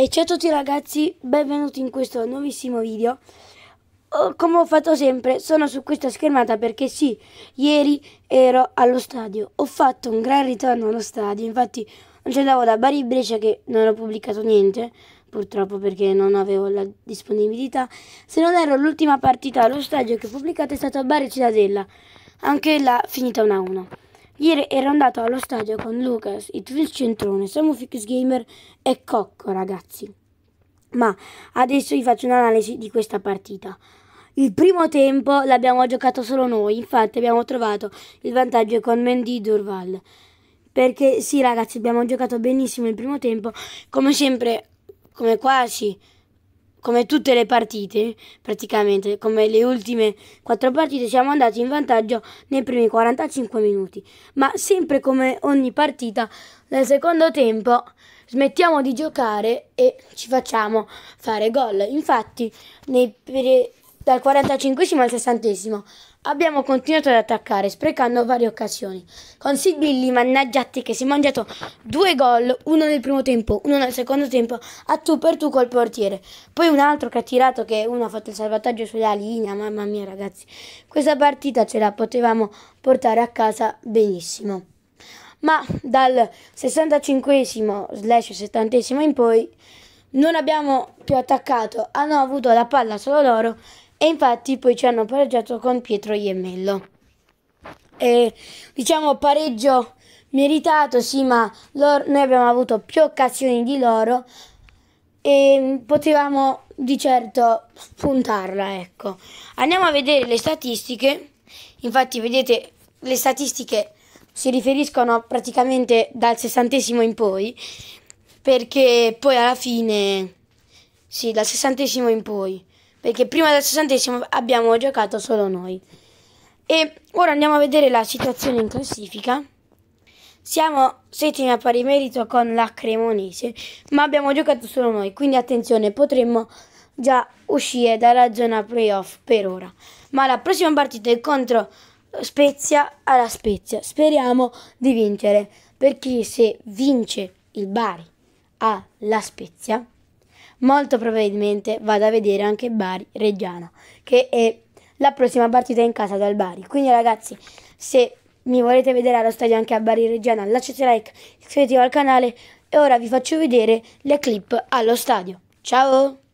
E ciao a tutti ragazzi, benvenuti in questo nuovissimo video oh, Come ho fatto sempre, sono su questa schermata perché sì, ieri ero allo stadio Ho fatto un gran ritorno allo stadio, infatti non ci andavo da Bari Brescia che non ho pubblicato niente Purtroppo perché non avevo la disponibilità Se non ero l'ultima partita allo stadio che ho pubblicato è stata Bari Cittadella Anche là finita 1-1 Ieri ero andato allo stadio con Lucas, il Twitch Centrone, Fix Gamer e Cocco, ragazzi. Ma adesso vi faccio un'analisi di questa partita. Il primo tempo l'abbiamo giocato solo noi, infatti abbiamo trovato il vantaggio con Mendy Durval. Perché sì ragazzi, abbiamo giocato benissimo il primo tempo, come sempre, come quasi come tutte le partite, praticamente come le ultime quattro partite, siamo andati in vantaggio nei primi 45 minuti. Ma sempre come ogni partita, nel secondo tempo smettiamo di giocare e ci facciamo fare gol. Infatti, nei, dal 45 al 60 abbiamo continuato ad attaccare, sprecando varie occasioni. Con Sibilli, mannaggiati, che si è mangiato due gol, uno nel primo tempo, uno nel secondo tempo, a tu per tu col portiere. Poi un altro che ha tirato, che uno ha fatto il salvataggio sulla linea, mamma mia ragazzi. Questa partita ce la potevamo portare a casa benissimo. Ma dal 65 slash 70 in poi non abbiamo più attaccato, hanno avuto la palla solo loro e infatti poi ci hanno pareggiato con Pietro Iemmello. E, diciamo pareggio meritato, sì, ma loro, noi abbiamo avuto più occasioni di loro e potevamo di certo spuntarla, ecco. Andiamo a vedere le statistiche. Infatti, vedete, le statistiche si riferiscono praticamente dal sessantesimo in poi, perché poi alla fine, sì, dal sessantesimo in poi, perché prima del sessantesimo abbiamo giocato solo noi. E ora andiamo a vedere la situazione in classifica. Siamo settimi a pari merito con la Cremonese, ma abbiamo giocato solo noi, quindi attenzione, potremmo già uscire dalla zona playoff per ora. Ma la prossima partita è contro Spezia alla Spezia. Speriamo di vincere, perché se vince il Bari alla Spezia, molto probabilmente vado a vedere anche Bari Reggiano, che è la prossima partita in casa dal Bari. Quindi ragazzi, se mi volete vedere allo stadio anche a Bari Reggiano, lasciate like, iscrivetevi al canale e ora vi faccio vedere le clip allo stadio. Ciao!